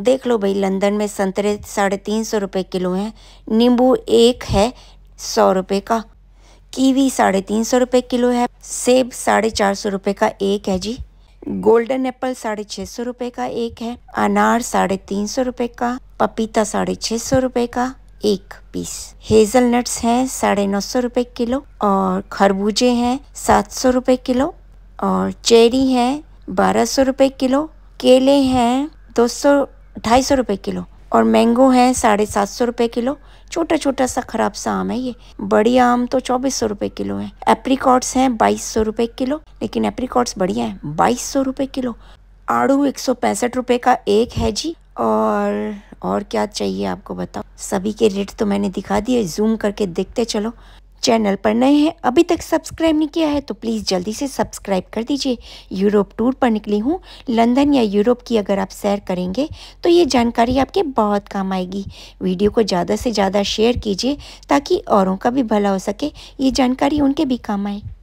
देख लो भाई लंदन में संतरे साढ़े तीन सौ रुपये किलो हैं नींबू एक है सौ रुपये का कीवी साढ़े तीन सौ रुपये किलो है सेब साढ़े चार सौ रुपये का एक है जी गोल्डन एप्पल साढ़े छः सौ रुपये का एक है अनार साढ़े तीन सौ रुपये का पपीता साढ़े छः सौ रुपये का एक पीस हेजल नट्स हैं साढ़े नौ सौ रुपये किलो और खरबूजे हैं सात सौ रुपये किलो और चेरी हैं बारह सौ रुपये किलो केले हैं दो सौ ढाई सौ रुपये किलो और मैंगो है साढ़े सात सौ रुपये किलो छोटा छोटा सा खराब सा आम है ये बड़ी आम तो चौबीस सौ रुपये किलो है एप्रीकॉट्स हैं बाईस सौ रुपये किलो लेकिन एप्रीकॉट्स बढ़िया हैं बाईस सौ रुपये किलो आड़ू एक सौ पैंसठ रुपये का एक है जी और और क्या चाहिए आपको बताओ सभी के रेट तो मैंने दिखा दिए जूम करके देखते चलो चैनल पर नए हैं अभी तक सब्सक्राइब नहीं किया है तो प्लीज़ जल्दी से सब्सक्राइब कर दीजिए यूरोप टूर पर निकली हूँ लंदन या यूरोप की अगर आप सैर करेंगे तो ये जानकारी आपके बहुत काम आएगी वीडियो को ज़्यादा से ज़्यादा शेयर कीजिए ताकि औरों का भी भला हो सके ये जानकारी उनके भी काम आए